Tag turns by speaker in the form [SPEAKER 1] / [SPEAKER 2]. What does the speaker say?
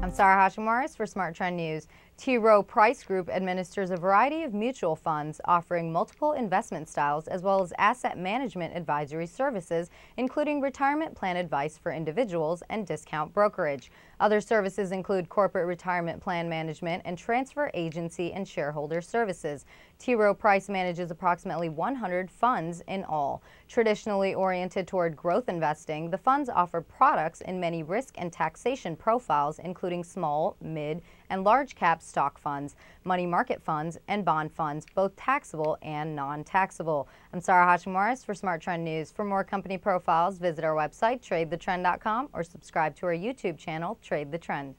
[SPEAKER 1] I'm Sarah Hashimoris for Smart Trend News. T. Rowe Price Group administers a variety of mutual funds offering multiple investment styles as well as asset management advisory services, including retirement plan advice for individuals and discount brokerage. Other services include corporate retirement plan management and transfer agency and shareholder services. T. Rowe Price manages approximately 100 funds in all. Traditionally oriented toward growth investing, the funds offer products in many risk and taxation profiles, including small, mid, and large cap stock funds, money market funds, and bond funds, both taxable and non-taxable. I'm Sarah Hashimoris for Smart Trend News. For more company profiles, visit our website, tradethetrend.com, or subscribe to our YouTube channel, Trade the Trend.